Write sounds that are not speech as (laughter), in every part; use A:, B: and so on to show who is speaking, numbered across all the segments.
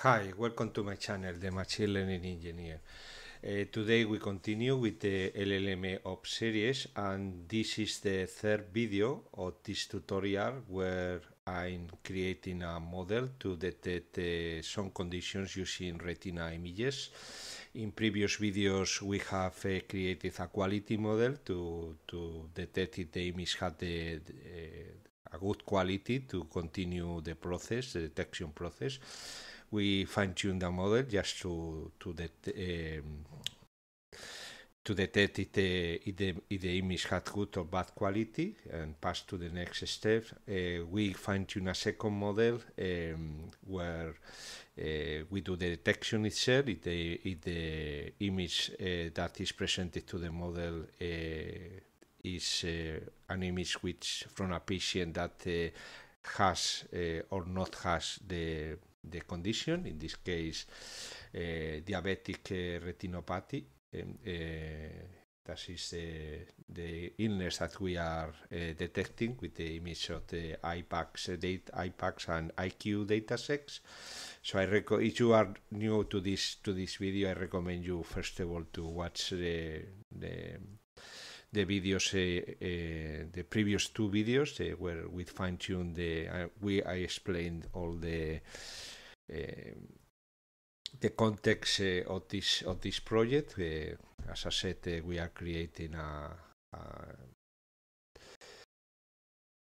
A: Hi, welcome to my channel, the Machine Learning Engineer. Uh, today we continue with the LLM Ops series and this is the third video of this tutorial where I'm creating a model to detect uh, some conditions using retina images. In previous videos we have uh, created a quality model to, to detect if the image had the, a good quality to continue the process, the detection process we fine tune the model just to to um, to detect if the, if the, if the image had good or bad quality and pass to the next step. Uh, we fine tune a second model um, where uh, we do the detection itself if the, if the image uh, that is presented to the model uh, is uh, an image which from a patient that uh, has or not has the the condition, in this case, uh, diabetic uh, retinopathy. Um, uh, that is the, uh, the illness that we are detecting with the image of the IPACS, data, IPACS and IQ datasets. So I reco- if you are new to this to this video, I recommend you first of all to watch the the, the videos, uh, uh, the previous two videos uh, where we fine tuned the we I explained all the Eh, the context eh, of this of this project. Eh, as I said, we are creating a, a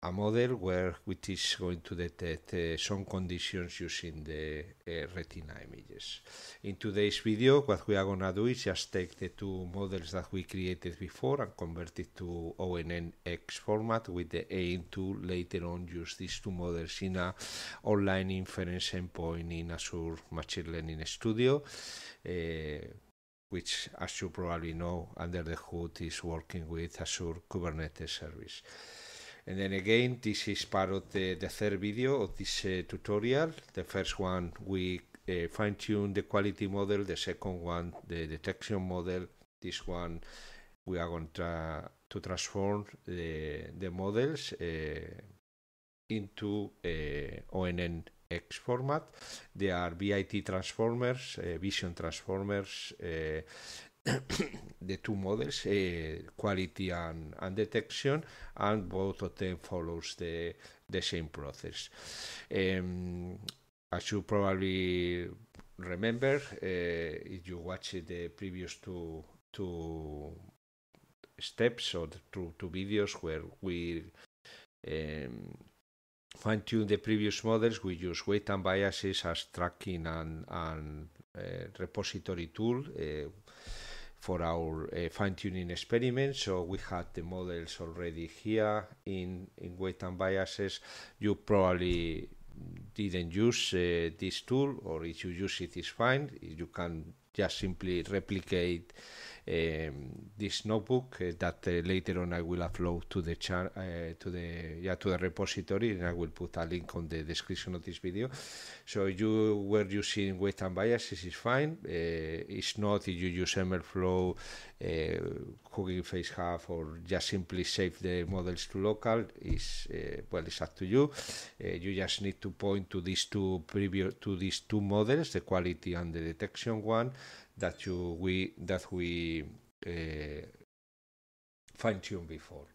A: a model where which is going to detect uh, some conditions using the uh, retina images. In today's video, what we are going to do is just take the two models that we created before and convert it to ONNX format with the aim to later on use these two models in a online inference endpoint in Azure Machine Learning Studio. Uh, which, as you probably know, under the hood is working with Azure Kubernetes Service. And then again, this is part of the, the third video of this uh, tutorial. The first one, we uh, fine-tune the quality model. The second one, the detection model. This one, we are going to, to transform the, the models uh, into uh, ONN X format. They are BIT transformers, uh, vision transformers, uh, (coughs) the two models, uh, quality and, and detection, and both of them follows the, the same process. Um, as you probably remember, uh, if you watch the previous two, two steps or two, two videos where we um, fine tune the previous models, we use weight and biases as tracking and, and uh, repository tool. Uh, for our uh, fine-tuning experiment. So we had the models already here in, in weight and biases. You probably didn't use uh, this tool or if you use it is fine. You can just simply replicate um, this notebook uh, that uh, later on I will upload to the uh, to the yeah to the repository and I will put a link on the description of this video. So you were using weight and biases is fine. Uh, it's not if you use MLflow, uh, Hugging Face Half, or just simply save the models to local. Is uh, well, it's up to you. you just need to point to these two previous to these two models, the quality and the detection one that you we that we uh, fine tune before.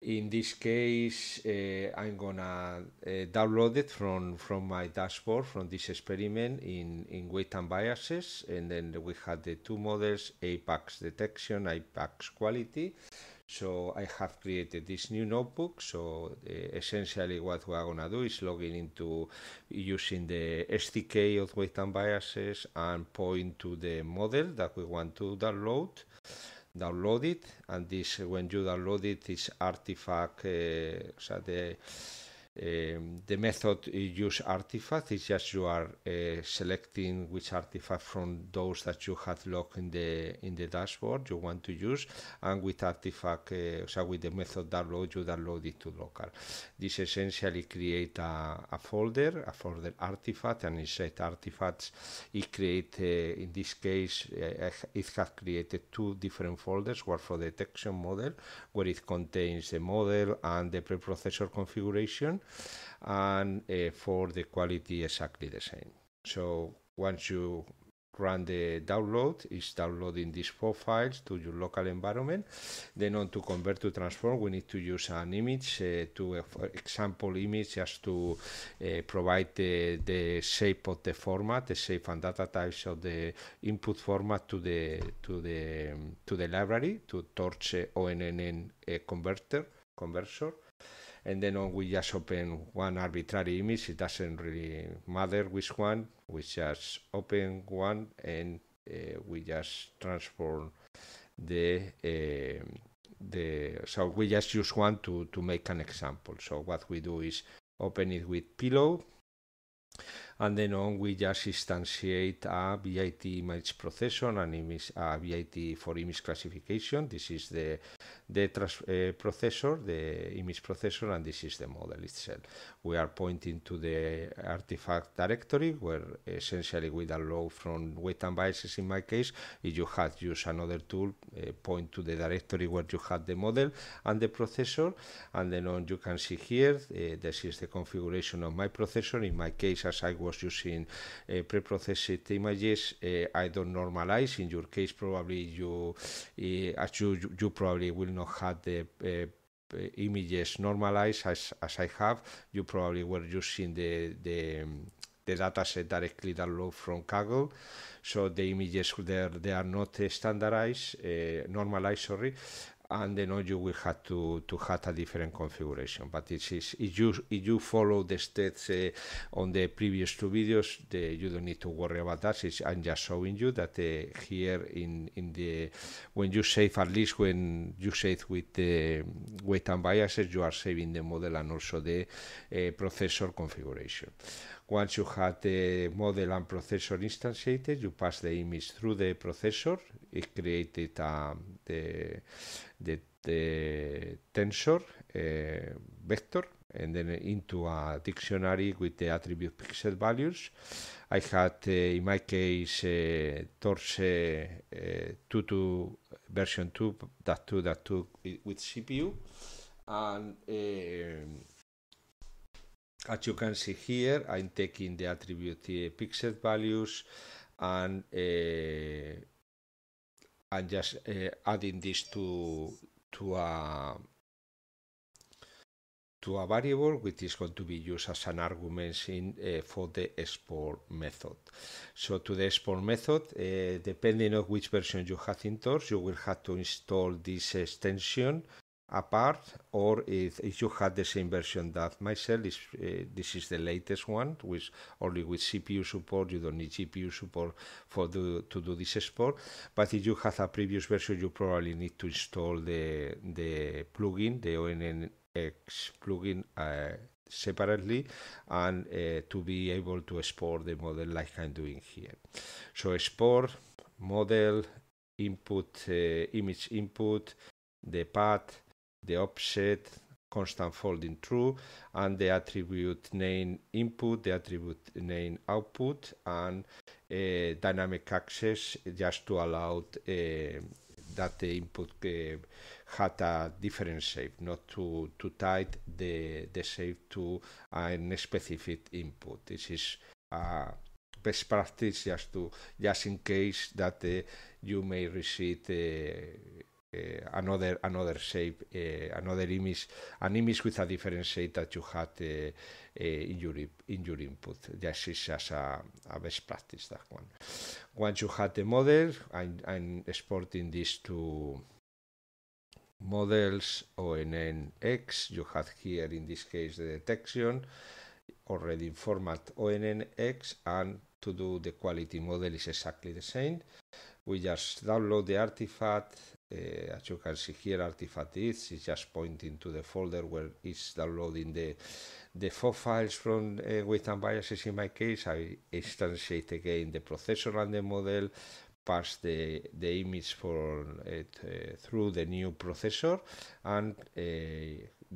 A: In this case, uh, I'm gonna uh, download it from from my dashboard from this experiment in in weight and biases, and then we had the two models: APAX detection, APAX quality, so I have created this new notebook. So uh, essentially what we are going to do is logging into using the SDK of weight and biases and point to the model that we want to download. Download it and this when you download it, this artifact, uh, eh, so the um, the method use artifact is just you are uh, selecting which artifact from those that you have locked in the in the dashboard you want to use and with artifact uh, so with the method download you download it to local this essentially create a, a folder a folder artifact and inside artifacts it create uh, in this case uh, it has created two different folders one for the detection model where it contains the model and the preprocessor configuration and uh, for the quality exactly the same. So once you run the download, it's downloading these four files to your local environment. Then on to convert to transform, we need to use an image, uh, to uh, for example image just to uh, provide the, the shape of the format, the shape and data types of the input format to the to the to the library to torch uh, ONN uh, converter converter and then on we just open one arbitrary image it doesn't really matter which one we just open one and uh, we just transform the uh, the so we just use one to to make an example so what we do is open it with pillow and then on we just instantiate a VIT image processor and image a VIT for image classification. This is the the uh, processor, the image processor, and this is the model itself. We are pointing to the artifact directory where essentially we download from weight and biases in my case. If you had used another tool, uh, point to the directory where you had the model and the processor, and then on you can see here, uh, this is the configuration of my processor. In my case, as I was using preprocessed images, I don't normalize. In your case, probably you, as you, you probably will not had the uh, uh, images normalized as, as I have. You probably were using the the um, the dataset directly download from Kaggle, so the images there they are not standardized, uh, normalized, sorry, and then, noise you will have to, to have a different configuration. But it is, if, you, if you follow the steps uh, on the previous two videos, the, you don't need to worry about that. It's, I'm just showing you that uh, here in, in the, when you save, at least when you save with the weight and biases, you are saving the model and also the uh, processor configuration. Once you have the model and processor instantiated, you pass the image through the processor. It created um, the, the, the tensor uh, vector and then into a dictionary with the attribute pixel values. I had, uh, in my case, uh, Torse uh, 22 version 2.2.2 2, 2, with CPU. And um, as you can see here, I'm taking the attribute pixel values and uh, and just uh, adding this to to a to a variable which is going to be used as an argument in uh, for the export method. So to the export method, uh, depending on which version you have in Torx, you will have to install this extension apart or if, if, you had the same version that myself is, uh, this is the latest one With only with cpu support you don't need gpu support for the, to do this export but if you have a previous version you probably need to install the the plugin the onnx plugin uh, separately and uh, to be able to export the model like i'm doing here so export model input uh, image input the path the offset, constant folding true, and the attribute name input, the attribute name output, and uh, dynamic access just to allow uh, that the input uh, had a different shape, not to, to tie the, the shape to a specific input. This is uh, best practice just to just in case that uh, you may receive uh, uh, another another shape, uh, another image, an image with a different shape that you had uh, in your in your input. This is just a, a, best practice that one. Once you had the model, I'm, I'm exporting this to models ONNX. You had here in this case the detection already in format ONNX and to do the quality model is exactly the same. we just download the artifact. Uh, as you can see here, artifact is it's just pointing to the folder where it's downloading the the four files from uh, with biases In my case, I instantiate again the processor and the model, pass the the image for it uh, eh, through the new processor, and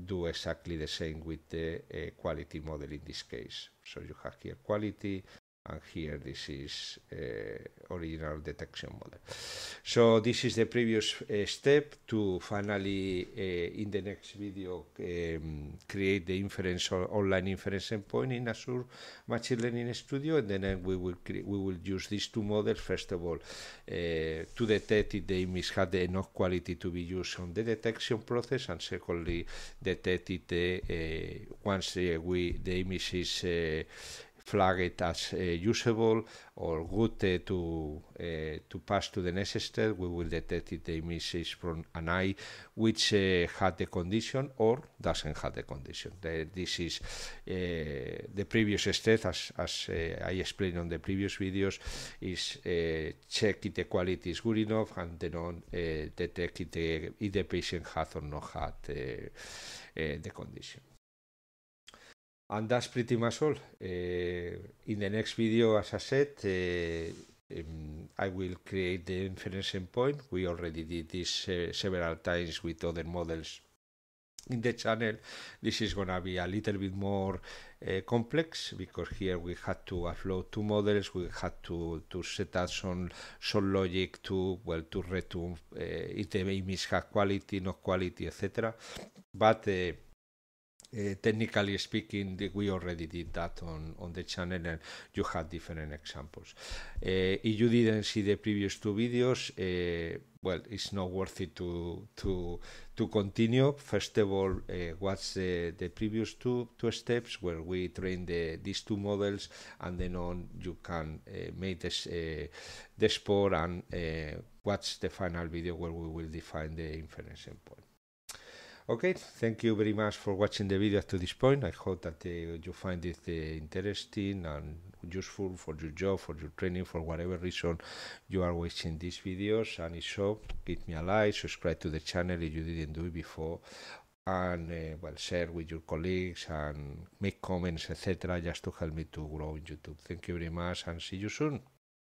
A: do exactly the same with the quality model in this case. So you have here quality and here this is uh, original detection model. So this is the previous uh, step to finally, uh, in the next video, um, create the inference or online inference endpoint in Azure Machine Learning Studio, and then uh, we will we will use these two models first of all uh, to detect if the image had enough quality to be used on the detection process, and secondly, detect it uh, once we the image is flag it as uh, usable or good uh, to uh, to pass to the next step. We will detect if the image is from an eye which had the condition or doesn't have the condition. The, this is the previous step, as, as I explained on the previous videos, is check if the quality is good enough and then on detect if the, if the patient has or not had the condition. And that's pretty much all. Eh, in the next video, as I said, um, I will create the inference endpoint. We already did this uh, several times with other models in the channel. This is going to be a little bit more uh, complex because here we had to upload two models. We had to, to set up some, some logic to, well, to return uh, if the image quality, not quality, etc. But uh, technically speaking, we already did that on, on the channel and you had different examples. Uh, if you didn't see the previous two videos, uh, well, it's not worth it to, to, to continue. First of all, uh, what's the, the previous two, two steps where we train the, these two models and then on you can uh, make this, the sport and what's the final video where we will define the inference endpoint. Okay, thank you very much for watching the video up to this point. I hope that uh, you find it uh, interesting and useful for your job, for your training, for whatever reason you are watching these videos. And if so, give me a like, subscribe to the channel if you didn't do it before, and uh, well, share with your colleagues and make comments, etc., just to help me to grow in YouTube. Thank you very much and see you soon.